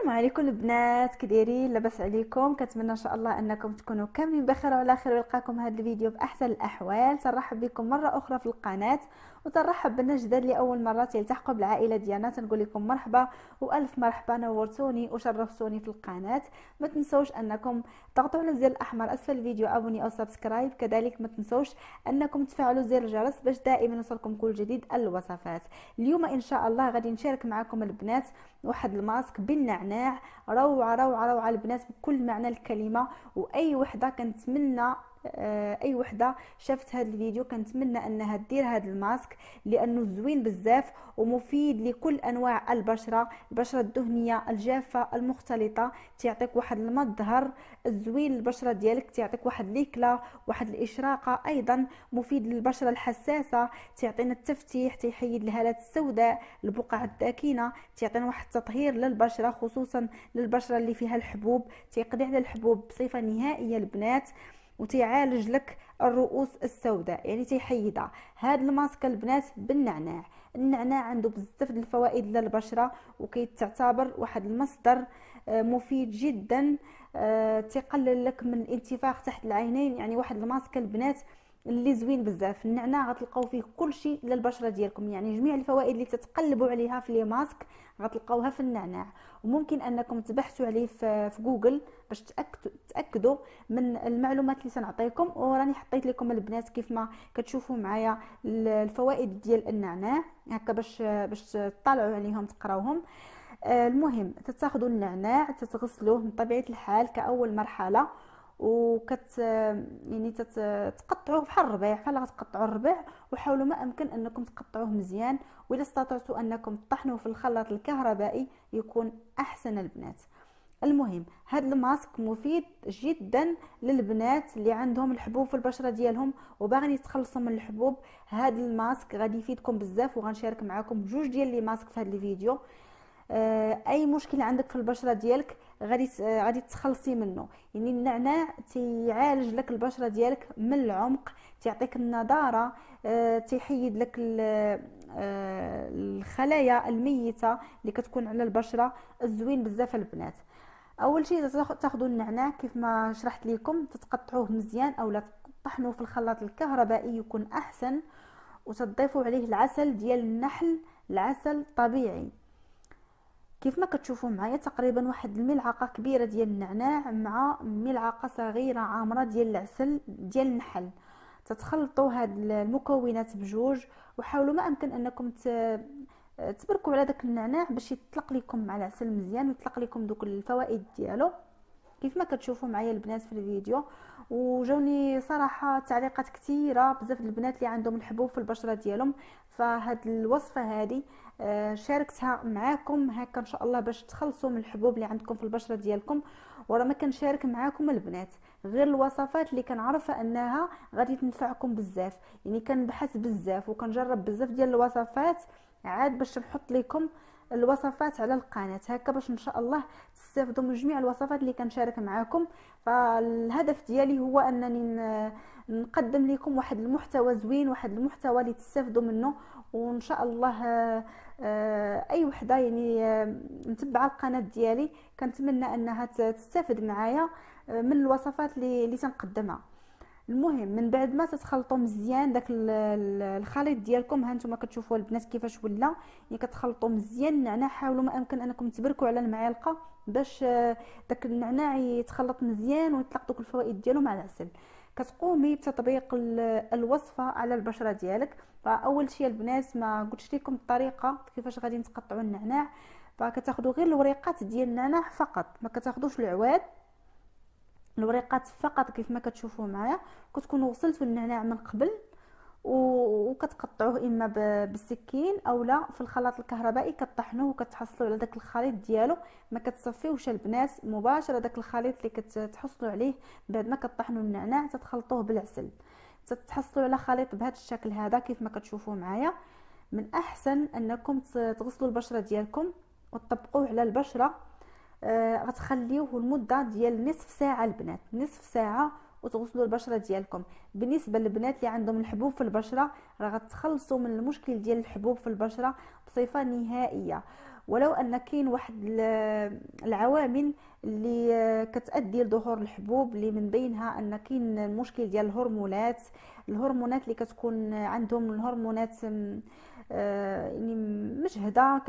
السلام عليكم البنات كديرين لاباس عليكم كنتمنى ان شاء الله انكم تكونوا كاملين بخير وعلى خير ويلقاكم هذا الفيديو باحسن الاحوال ترحب بكم مره اخرى في القناه وترحب بنا جداد لاول مره تلتحقوا بالعائله ديالنا تنقول لكم مرحبا والف مرحبا نورتوني وشرفتوني في القناه ما تنسوش انكم تضغطوا على الزر الاحمر اسفل الفيديو ابوني او سبسكرايب كذلك ما تنسوش انكم تفعلوا زر الجرس باش دائما يوصلكم كل جديد الوصفات اليوم ان شاء الله غادي نشارك معكم البنات واحد الماسك بالنعناع نعناع روعه روعه روعه البنات بكل معنى الكلمه واي وحده كنتمنى آه، اي وحده شافت هذا الفيديو كنتمنى انها دير هذا الماسك لانه زوين بزاف ومفيد لكل انواع البشره البشره الدهنيه الجافه المختلطه تيعطيك واحد المظهر زوين للبشره ديالك تيعطيك واحد ليكلا واحد الاشراقه ايضا مفيد للبشره الحساسه تيعطينا التفتيح تيحيد الهالات السوداء البقع الداكنه تيعطينا واحد التطهير للبشره خصوصا للبشره اللي فيها الحبوب تيقضي على الحبوب بصفه نهائيه البنات وتعالج لك الرؤوس السوداء يعني تيحيدها هاد الماسك البنات بالنعناع النعناع عنده بزاف الفوائد للبشره وكيتعتبر واحد المصدر آه، مفيد جدا آه، تقلل لك من الانتفاخ تحت العينين يعني واحد الماسك البنات اللي زوين بزاف النعناع غتلقاو فيه كلشي للبشره ديالكم يعني جميع الفوائد اللي تتقلبوا عليها في لي ماسك غتلقاوها في النعناع وممكن انكم تبحثوا عليه في جوجل باش تاكدوا من المعلومات اللي سنعطيكم وراني حطيت لكم البنات كيف ما كتشوفوا معايا الفوائد ديال النعناع هكا باش باش تطلعوا عليهم تقراوهم آه، المهم تتاخذوا النعناع تتغسلوه بطبيعه الحال كاول مرحله وكت يعني تقطعوه بحال الربيع بحال غتقطعوا الربيع وحاولوا ما امكن انكم تقطعوه مزيان واذا استطعتوا انكم تطحنوه في الخلاط الكهربائي يكون احسن البنات المهم هاد الماسك مفيد جدا للبنات اللي عندهم الحبوب في البشره ديالهم وباغين يتخلصوا من الحبوب هاد الماسك غادي يفيدكم بزاف وغنشارك معكم جوج ديال لي ماسك في هاد الفيديو آه، اي مشكل عندك في البشره ديالك غادي آه، غادي تخلصي منه يعني النعناع تيعالج لك البشره ديالك من العمق تيعطيك النضاره آه، تيحيد لك الخلايا الميته اللي كتكون على البشره الزوين بزاف البنات اول شيء تاخذوا النعناع كيف ما شرحت لكم تتقطعوه مزيان اولا تطحنوه في الخلاط الكهربائي يكون احسن وتضيفوا عليه العسل ديال النحل العسل طبيعي كيف ما كتشوفوا معايا تقريبا واحد الملعقه كبيره ديال النعناع مع ملعقه صغيره عامره ديال العسل ديال النحل تتخلطوا هاد المكونات بجوج وحاولوا ما امكن انكم تبركوا على داك النعناع باش يطلق لكم مع العسل مزيان ويطلق لكم دوك الفوائد ديالو كيف ما كتشوفوا معايا البنات في الفيديو وجوني صراحه تعليقات كثيره بزاف البنات اللي عندهم الحبوب في البشره ديالهم فهاد الوصفه هذه آه، شاركتها معاكم هكا ان شاء الله باش تخلصوا من الحبوب اللي عندكم في البشره ديالكم ورا ما كنشارك معاكم البنات غير الوصفات اللي كنعرف انها غادي تنفعكم بزاف يعني كنبحث بزاف وكنجرب بزاف ديال الوصفات عاد باش نحط لكم الوصفات على القناه هكا باش ان شاء الله تستافدوا من جميع الوصفات اللي كنشارك معاكم فالهدف ديالي هو انني نقدم لكم واحد المحتوى زوين واحد المحتوى اللي تستافدوا منه وان شاء الله آه، اي وحده يعني آه، متبعه القناه ديالي كنتمنى انها تستافد معايا آه، من الوصفات اللي تنقدمها المهم من بعد ما تتخلطوا مزيان داك الخليط ديالكم ها نتوما كتشوفوا البنات كيفاش ولا يعني كتخلطوا مزيان النعناع حاولوا ما امكن انكم تبركوا على المعلقه باش آه، داك النعناع يتخلط مزيان ويطلق دوك الفوائد ديالو مع العسل كتقومي بتطبيق الوصفه على البشره ديالك فاول شيء البنات ما قلتش لكم الطريقه كيفاش غادي تقطعوا النعناع فكتاخذوا غير الوريقات ديال النعناع فقط ما كتاخذوش العواد الوريقات فقط كيف ما كتشوفوا معايا كتكون غسلتوا النعناع من قبل وكتقطعوه اما بالسكين اولا في الخلاط الكهربائي كطحنوه وكتحصلوا على داك الخليط ديالو ما كتصفيوش البنات مباشره داك الخليط اللي كتحصلوا عليه بعد ما كطحنوا النعناع تتخلطوه بالعسل تتحصلوا على خليط بهذا الشكل هذا كيف ما كتشوفوا معايا من احسن انكم تغسلوا البشره ديالكم وتطبقوه على البشره آه، غتخليوه المده ديال نصف ساعه البنات نصف ساعه وتغسلوا البشره ديالكم بالنسبه للبنات اللي عندهم الحبوب في البشره راه غتخلصوا من المشكل ديال الحبوب في البشره بصفه نهائيه ولو ان كاين واحد العوامل اللي آه، كتادي لظهور الحبوب اللي من بينها ان كاين المشكل ديال الهرمونات الهرمونات اللي كتكون عندهم الهرمونات آه، يعني مجهده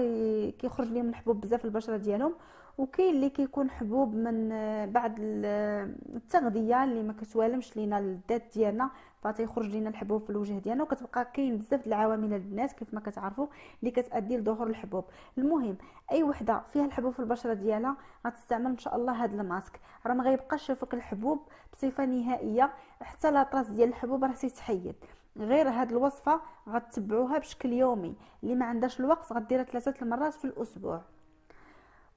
كيخرج لهم الحبوب بزاف البشره ديالهم وكاين اللي كيكون حبوب من آه، بعد آه، التغذيه اللي ما كتوالمش لينا الذات ديالنا فتيخرج لينا الحبوب في الوجه ديالنا وكتبقى كاين بزاف العوامل البنات كيف ما كتعرفوا اللي كتادي لظهور الحبوب المهم اي وحده فيها الحبوب في البشره ديالها غتستعمل ان شاء الله هذا الماسك راه ما غيبقاش يشوفك الحبوب بصفه نهائيه حتى الاطراس ديال الحبوب راه تيتحيد غير هاد الوصفه غتبعوها بشكل يومي اللي ما عندهاش الوقت غديرها ثلاثه المرات في الاسبوع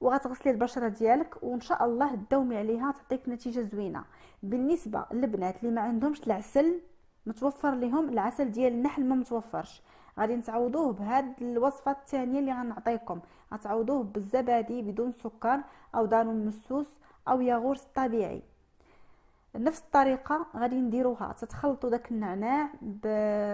وغتغسلي البشره ديالك وان شاء الله داومي عليها تعطيك نتيجه زوينه بالنسبه للبنات اللي ما عندهمش العسل متوفر لهم العسل ديال النحل ما متوفرش غادي نتعوضوه بهاد الوصفه الثانيه اللي غنعطيكم غتعوضوه بالزبادي بدون سكر او دانون مسوس او ياغورت طبيعي نفس الطريقه غادي نديروها تتخلطوا داك النعناع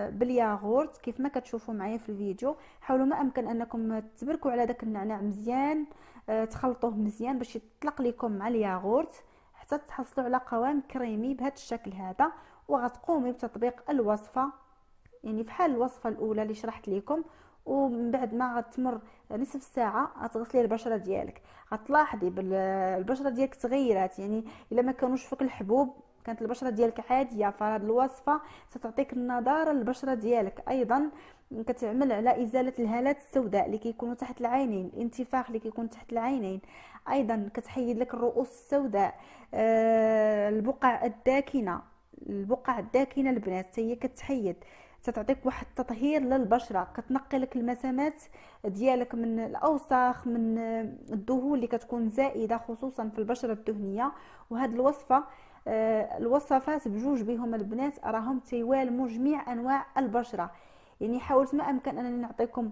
بالياغورت كيف ما كتشوفوا معايا في الفيديو حاولوا ما امكن انكم تبركوا على داك النعناع مزيان آه، تخلطوه مزيان باش يطلق لكم مع الياغورت حتى تحصلوا على قوام كريمي بهذا الشكل هذا وغتقومي بتطبيق الوصفه يعني بحال الوصفه الاولى اللي شرحت لكم ومن بعد ما غتمر نصف ساعه غتغسلي البشره ديالك غتلاحظي البشره ديالك تغيرات يعني الا ما كانوش فوق الحبوب كانت البشره ديالك عاديه فهاد الوصفه ستعطيك النضاره للبشره ديالك ايضا كتعمل على ازاله الهالات السوداء اللي كيكونوا تحت العينين الانتفاخ اللي كيكون تحت العينين ايضا كتحيد لك الرؤوس السوداء أه البقع الداكنه البقع الداكنه البنات هي كتحيد تتعطيك واحد التطهير للبشره كتنقي لك المسامات ديالك من الاوساخ من الدهون اللي كتكون زائده خصوصا في البشره الدهنيه وهذه الوصفه آه، الوصفات بجوج بهم البنات راهم تيوالموا جميع انواع البشره يعني حاولت ما امكن انني نعطيكم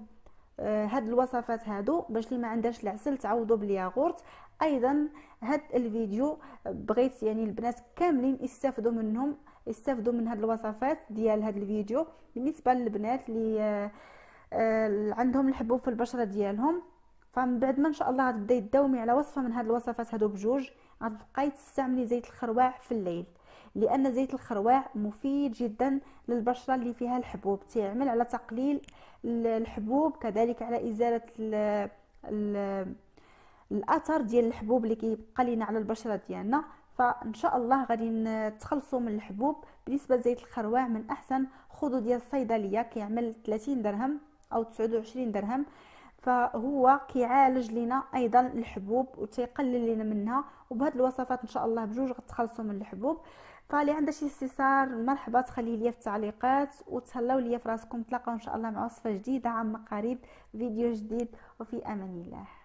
آه، هاد الوصفات هادو باش اللي ما عندهاش العسل تعوضوا بالياغورت ايضا هاد الفيديو آه، بغيت يعني البنات كاملين يستافدوا منهم يستافدوا من هاد الوصفات ديال هاد الفيديو بالنسبه للبنات اللي آه، عندهم الحبوب في البشره ديالهم فمن بعد ما ان شاء الله غتبداي تداومي على وصفه من هاد الوصفات هادو بجوج غتبقاي تستعملي زيت الخروع في الليل لان زيت الخروع مفيد جدا للبشره اللي فيها الحبوب تيعمل على تقليل الحبوب كذلك على ازاله ال ال الاثر ديال الحبوب اللي كيبقى لينا على البشره ديالنا فان شاء الله غادي تخلصوا من الحبوب بالنسبه لزيت الخروع من احسن خذوا ديال الصيدليه كيعمل 30 درهم او 29 درهم فهو كيعالج لنا ايضا الحبوب وتيقلل لنا منها وبهاد الوصفات ان شاء الله بجوج غتخلصوا من الحبوب فاللي عندها شي استفسار مرحبا تخليه ليا في التعليقات وتهلاو ليا في راسكم تلاقاو ان شاء الله مع وصفه جديده عما قريب فيديو جديد وفي امان الله